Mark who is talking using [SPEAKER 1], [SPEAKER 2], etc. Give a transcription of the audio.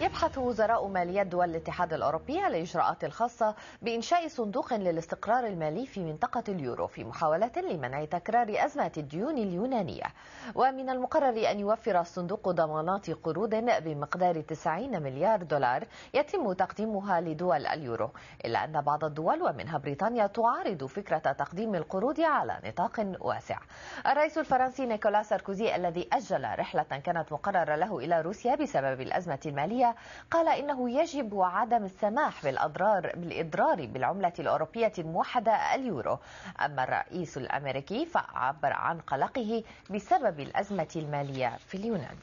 [SPEAKER 1] يبحث وزراء مالية دول الاتحاد الأوروبي على إجراءات الخاصة بإنشاء صندوق للاستقرار المالي في منطقة اليورو في محاولة لمنع تكرار أزمة الديون اليونانية ومن المقرر أن يوفر الصندوق ضمانات قروض بمقدار 90 مليار دولار يتم تقديمها لدول اليورو إلا أن بعض الدول ومنها بريطانيا تعارض فكرة تقديم القروض على نطاق واسع الرئيس الفرنسي نيكولا ساركوزي الذي أجل رحلة كانت مقررة له إلى روسيا بسبب الأزمة المالية الأوروبية قال إنه يجب عدم السماح بالأضرار بالإضرار بالعملة الأوروبية الموحدة اليورو أما الرئيس الأمريكي فعبر عن قلقه بسبب الأزمة المالية في اليونان